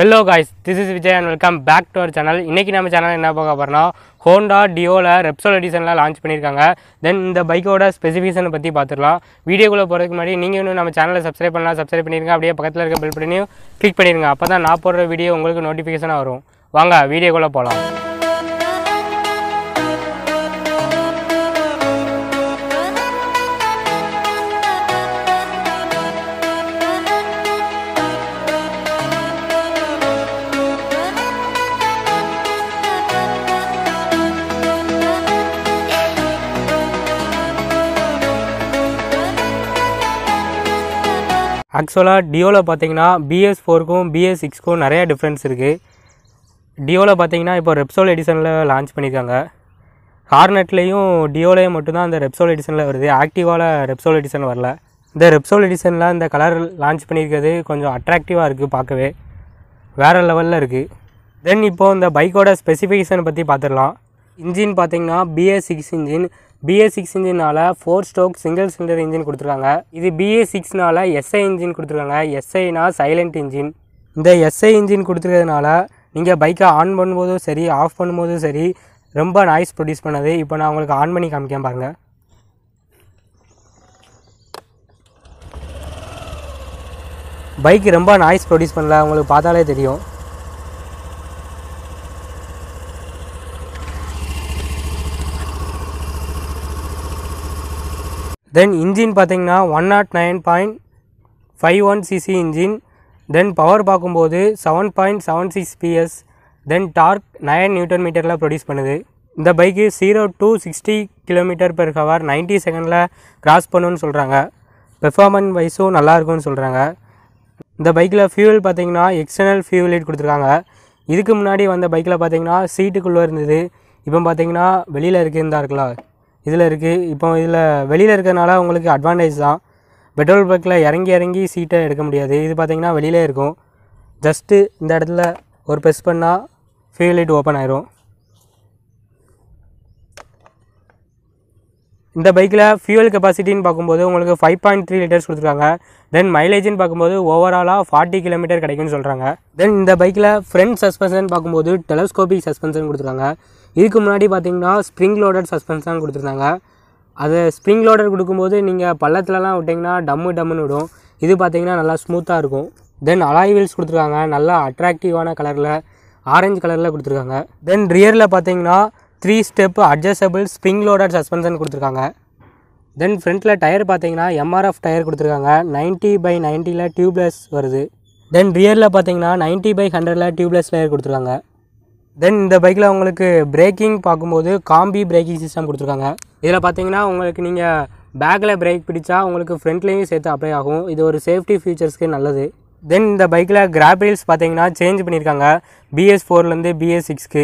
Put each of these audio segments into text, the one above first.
hello guys this is Vijay and welcome back to our channel இன்றைக்கி நம்ம channel என்ன பார்க்க போகிறோம்னா ஹோண்டா டியோவில் ரெப்சோல் எடிஷனில் லான்ச் பண்ணியிருக்காங்க தென் இந்த பைக்கோட ஸ்பெசிஃபிகேஷனை பற்றி பார்த்துடலாம் வீடியோக்குள்ளே போகிறதுக்கு முன்னாடி நீங்கள் இன்னும் நம்ம சேனலை சப்ஸ்கிரைப் பண்ணலாம் சப்ஸ்கிரைப் பண்ணிடுங்க அப்படியே பக்கத்தில் இருக்க பில் பண்ணியும் கிளிக் பண்ணிடுங்க அப்போ தான் நான் போடுற வீடியோ உங்களுக்கு நோட்டிஃபிகேஷனாக வரும் வாங்க வீடியோக்குள்ளே போகலாம் ஆக்சுவலாக டியோவில் பார்த்தீங்கன்னா பிஎஸ் ஃபோருக்கும் பிஎஸ் சிக்ஸ்க்கும் நிறையா டிஃப்ரென்ஸ் இருக்குது டியோவில் பார்த்தீங்கன்னா இப்போ ரெப்சோல் எடிஷனில் லான்ச் பண்ணியிருக்காங்க ஹார்னெட்லேயும் டியோலேயும் மட்டும்தான் அந்த ரெப்சோல் எடிஷனில் வருது ஆக்டிவாவில் ரெப்சோல் எடிஷன் வரல இந்த ரெப்சோல் எடிஷனில் இந்த கலர் லான்ச் பண்ணியிருக்கிறது கொஞ்சம் அட்ராக்டிவாக இருக்குது பார்க்கவே வேறு லெவலில் இருக்குது தென் இப்போது இந்த பைக்கோட ஸ்பெசிஃபிகேஷன் பற்றி பார்த்துடலாம் இன்ஜின் பார்த்திங்கன்னா BS six engine BA six இன்ஜினால் four stroke single cylinder engine கொடுத்துருக்காங்க இது பிஏ சிக்ஸ்னால் எஸ்ஐ இன்ஜின் கொடுத்துருக்காங்க எஸ்ஐனா சைலண்ட் இன்ஜின் இந்த எஸ்ஐ இன்ஜின் கொடுத்துருக்கிறதுனால நீங்கள் பைக்கை ஆன் பண்ணும்போதும் சரி ஆஃப் பண்ணும்போதும் சரி ரொம்ப நாய்ஸ் ப்ரொடியூஸ் பண்ணது இப்போ நான் உங்களுக்கு ஆன் பண்ணி காமிக்கேன் பாருங்கள் பைக் ரொம்ப நாய்ஸ் ப்ரொடியூஸ் பண்ணல உங்களுக்கு பார்த்தாலே தெரியும் தென் இன்ஜின் பார்த்திங்கன்னா one nought nine point five one CC engine then power பார்க்கும்போது seven point seven six PS then torque nine newton மீட்டரில் ப்ரொடியூஸ் பண்ணுது இந்த bike zero to sixty kilometre per hour ninety செகண்டில் க்ராஸ் பண்ணுன்னு சொல்கிறாங்க performance வைஸும் நல்லாயிருக்கும்னு சொல்கிறாங்க இந்த பைக்கில் ஃபியூவல் பார்த்திங்கன்னா எக்ஸ்டர்னல் ஃபியூவல் லைட் கொடுத்துருக்காங்க இதுக்கு முன்னாடி வந்த பைக்கில் பார்த்திங்கன்னா சீட்டுக்குள்ளே இருந்தது இப்போ பார்த்திங்கன்னா வெளியில் இருக்குன்னு இருக்கலாம் இதில் இருக்குது இப்போ இதில் வெளியில் இருக்கிறதுனால அவங்களுக்கு அட்வான்டேஜ் தான் பெட்ரோல் பைக்கில் இறங்கி இறங்கி சீட்டை எடுக்க முடியாது இது பார்த்திங்கன்னா வெளியிலே இருக்கும் ஜஸ்ட்டு இந்த இடத்துல ஒரு ப்ரெஸ் பண்ணால் ஃபியூல் லைட் ஓப்பன் ஆயிரும் இந்த பைக்கில் ஃபியூவல் கெப்பாசிட்டின்னு பார்க்கும்போது உங்களுக்கு ஃபைவ் பாயிண்ட் த்ரீ லிட்டர்ஸ் கொடுத்துருக்காங்க தென் மைலேஜ்னு பார்க்கும்போது ஓவராலாக ஃபார்ட்டி கிலோமீட்டர் கிடைக்குன்னு சொல்கிறாங்க தென் இந்த பைக்கில் ஃப்ரண்ட் சஸ்பென்ஷன் பார்க்கும்போது டெலஸ்கோபிக் சஸ்பென்ஷன் கொடுத்துருக்காங்க இதுக்கு முன்னாடி பார்த்தீங்கன்னா ஸ்ப்ரிங் லோடட் சஸ்பென்ஷன் கொடுத்துருந்தாங்க அது ஸ்ப்ரிங் லோடர் கொடுக்கும்போது நீங்கள் பள்ளத்துலலாம் விட்டிங்கன்னா டம்மு டம்முன்னு விடும் இது பார்த்தீங்கன்னா நல்லா ஸ்மூத்தாக இருக்கும் தென் அலாய் வீல்ஸ் கொடுத்துருக்காங்க நல்லா அட்ராக்டிவான கலரில் ஆரஞ்சு கலரில் கொடுத்துருக்காங்க தென் ரியரில் பார்த்தீங்கன்னா three step adjustable spring loaded suspension கொடுத்துருக்காங்க தென் ஃப்ரண்ட்டில் டயர் பார்த்தீங்கன்னா எம்ஆர்எஃப் டயர் கொடுத்துருக்காங்க நைன்ட்டி பை நைன்ட்டியில் டியூப்லெஸ் வருது தென் ரியரில் பார்த்தீங்கன்னா நைன்ட்டி பை ஹண்ட்ரடில் டியூப்லெஸ் டயர் கொடுத்துருக்காங்க தென் இந்த பைக்கில் உங்களுக்கு பிரேக்கிங் பார்க்கும்போது காம்பி பிரேக்கிங் சிஸ்டம் கொடுத்துருக்காங்க இதில் பார்த்தீங்கன்னா உங்களுக்கு நீங்கள் பேக்கில் பிரேக் பிடிச்சா உங்களுக்கு ஃப்ரண்ட்லேயும் சேர்த்து அப்ளை ஆகும் இது ஒரு சேஃப்டி ஃபியூச்சர்ஸ்க்கு நல்லது தென் இந்த பைக்கில் கிராப் ரீல்ஸ் பார்த்தீங்கன்னா சேஞ்ச் பண்ணியிருக்காங்க பிஎஸ் ஃபோர்லேருந்து பிஎஸ் சிக்ஸ்க்கு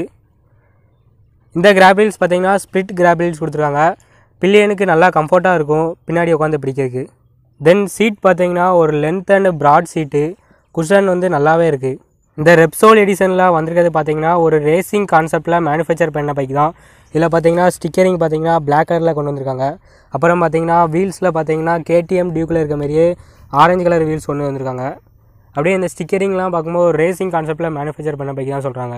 இந்த கிராபில்ஸ் பார்த்தீங்கன்னா ஸ்ப்ளிட் கிராபில்ஸ் கொடுத்துருக்காங்க பில்லியனுக்கு நல்லா கம்ஃபர்ட்டாக இருக்கும் பின்னாடி உட்காந்து பிடிக்கிறதுக்கு தென் சீட் பார்த்தீங்கன்னா ஒரு length and broad seat cushion வந்து நல்லாவே இருக்குது இந்த ரெப்சோல் எடிஷனில் வந்திருக்கிறது பார்த்தீங்கன்னா ஒரு ரேசிங் கான்செப்டில் மேனுஃபேக்சர் பண்ண பைக் தான் இதில் பார்த்தீங்கன்னா ஸ்டிக்கரிங் பார்த்தீங்கன்னா பிளாக் கலரில் கொண்டு வந்திருக்காங்க அப்புறம் பார்த்தீங்கன்னா வீல்ஸில் பார்த்தீங்கன்னா கேடிஎம் டியூக்கில் இருக்க மாதிரியே ஆரஞ்சு கலர் வீல்ஸ் கொண்டு வந்திருக்காங்க அப்படியே இந்த ஸ்டிக்கரிங்லாம் பார்க்கும்போது ஒரு ரேசிங் கான்செப்டில் மேனுஃபேக்சர் பண்ண பைக் தான் சொல்கிறாங்க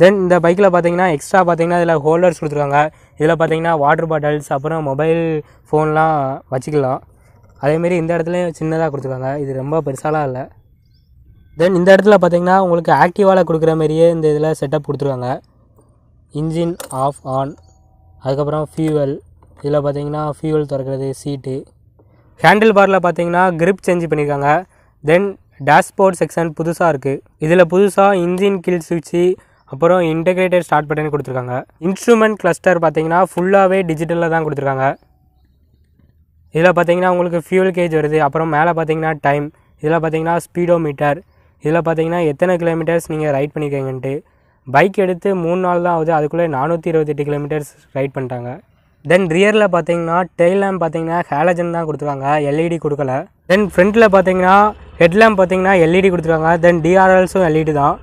தென் இந்த பைக்கில் பார்த்தீங்கன்னா எக்ஸ்ட்ரா பார்த்தீங்கன்னா இதில் ஹோல்டர்ஸ் கொடுத்துருக்காங்க இதில் பார்த்தீங்கன்னா வாட்டர் பாட்டில்ஸ் அப்புறம் மொபைல் ஃபோன்லாம் வச்சுக்கலாம் அதேமாரி இந்த இடத்துலையும் சின்னதாக கொடுத்துருக்காங்க இது ரொம்ப பெருசாலாம் இல்லை தென் இந்த இடத்துல பார்த்தீங்கன்னா உங்களுக்கு ஆக்டிவாவில் கொடுக்குற மாதிரியே இந்த இதில் செட்டப் கொடுத்துருக்காங்க இன்ஜின் ஆஃப் ஆன் அதுக்கப்புறம் ஃபியூவல் இதில் பார்த்தீங்கன்னா ஃபியூவல் திறக்கிறது சீட்டு ஹேண்டில் பாரில் பார்த்தீங்கன்னா கிரிப் சேஞ்ச் பண்ணியிருக்காங்க தென் டேஷ்போர்ட் செக்ஷன் புதுசாக இருக்குது இதில் புதுசாக இன்ஜின் கில் சுவிட்சு அப்புறம் இன்டெகிரேட்டட் ஸ்டார்ட் பட்டன் கொடுத்துருக்காங்க இன்ஸ்ட்ருமெண்ட் கிளஸ்டர் பார்த்தீங்கன்னா ஃபுல்லாகவே டிஜிட்டலில் தான் கொடுத்துருக்காங்க இதில் பார்த்தீங்கன்னா உங்களுக்கு ஃபியூல் கேஜ் வருது அப்புறம் மேலே பார்த்தீங்கன்னா டைம் இதில் பார்த்தீங்கன்னா ஸ்பீடோ மீட்டர் இதில் பார்த்தீங்கன்னா எத்தனை கிலோமீட்டர்ஸ் நீங்கள் ரைட் பண்ணிக்கிறீங்கன்ட்டு பைக் எடுத்து மூணு நாள் தான் ஆகுது அதுக்குள்ளே நானூற்றி இருபத்தெட்டு கிலோமீட்டர்ஸ் ரைட் பண்ணிட்டாங்க தென் ரியரில் பார்த்தீங்கன்னா டெய்ல் லேம்ப் பார்த்தீங்கன்னா ஹேலஜன் தான் கொடுத்துருக்காங்க எல்இடி e கொடுக்கல தென் ஃப்ரண்ட்டில் பார்த்தீங்கன்னா ஹெட் லேம்ப் பார்த்தீங்கன்னா எல்இடி e கொடுத்துருக்காங்க தென் டிஆர்எல்ஸும் எல்இடி e தான்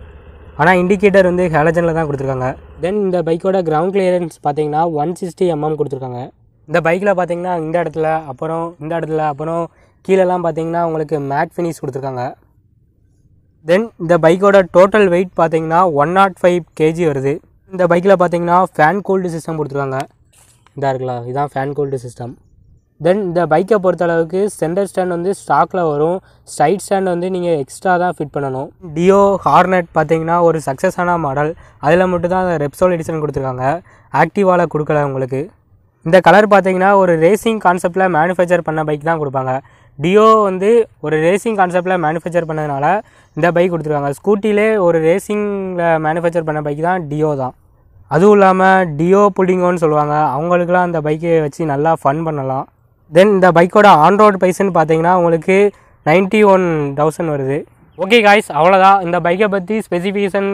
ஆனால் இண்டிகேட்டர் வந்து ஹேலஜனில் தான் கொடுத்துருக்காங்க தென் இந்த பைக்கோட கிரவுண்ட் கிளியரன்ஸ் பார்த்தீங்கன்னா ஒன் சிக்ஸ்டி எம்எம் கொடுத்துருக்காங்க இந்த பைக்கில் பார்த்தீங்கன்னா இந்த இடத்துல அப்புறம் இந்த இடத்துல அப்புறம் கீழெல்லாம் பார்த்தீங்கன்னா உங்களுக்கு மேட் ஃபினிஷ் கொடுத்துருக்காங்க தென் இந்த பைக்கோட டோட்டல் வெயிட் பார்த்தீங்கன்னா ஒன் நாட் ஃபைவ் கேஜி வருது இந்த பைக்கில் பார்த்தீங்கன்னா ஃபேன் கோல்டு சிஸ்டம் கொடுத்துருக்காங்க இதாக இருக்கலாம் இதுதான் ஃபேன் கோல்டு சிஸ்டம் தென் இந்த பைக்கை பொறுத்தளவுக்கு சென்டர் ஸ்டாண்ட் வந்து ஸ்டாக்கில் வரும் ஸ்ட்ரைட் ஸ்டாண்ட் வந்து நீங்கள் எக்ஸ்ட்ரா தான் ஃபிட் பண்ணணும் டியோ ஹார்னட் பார்த்தீங்கன்னா ஒரு சக்ஸஸான மாடல் அதில் மட்டும் தான் அந்த ரெப்சோல் எடிஷன் கொடுத்துருக்காங்க ஆக்டிவாவில் கொடுக்கல உங்களுக்கு இந்த கலர் பார்த்தீங்கன்னா ஒரு ரேசிங் கான்செப்டில் மேனுஃபேக்சர் பண்ண பைக் தான் கொடுப்பாங்க டியோ வந்து ஒரு ரேசிங் கான்செப்டில் மேனுஃபேக்சர் பண்ணதுனால இந்த பைக் கொடுத்துருக்காங்க ஸ்கூட்டிலே ஒரு ரேசிங்கில் மேனுஃபேக்சர் பண்ண பைக் தான் டியோ தான் அதுவும் இல்லாமல் டியோ புல்டிங்கோன்னு சொல்லுவாங்க அவங்களுக்குலாம் அந்த பைக்கை வச்சு நல்லா ஃபன் பண்ணலாம் தென் இந்த பைக்கோட ஆன்ரோடு ப்ரைஸ்ன்னு பார்த்தீங்கன்னா உங்களுக்கு நைன்ட்டி ஒன் தௌசண்ட் வருது ஓகே காய்ஸ் அவ்வளோதான் இந்த பைக்கை பற்றி ஸ்பெசிஃபிகேஷன்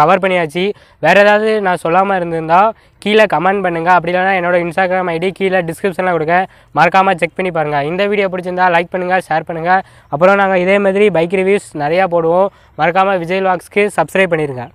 கவர் பண்ணியாச்சு வேறு ஏதாவது நான் சொல்லாமல் இருந்திருந்தால் கீழே கமெண்ட் பண்ணுங்கள் அப்படி இல்லைனா என்னோடய இன்ஸ்டாகிராம் ஐடி கீழே டிஸ்கிரிப்ஷனில் கொடுக்க மறக்காமல் செக் பண்ணி பாருங்கள் இந்த வீடியோ பிடிச்சிருந்தால் லைக் பண்ணுங்கள் ஷேர் பண்ணுங்கள் அப்புறம் நாங்கள் இதே மாதிரி பைக் ரிவ்யூஸ் நிறையா போடுவோம் மறக்காமல் விஜய் வாக்ஸ்க்கு சப்ஸ்கிரைப் பண்ணிடுங்க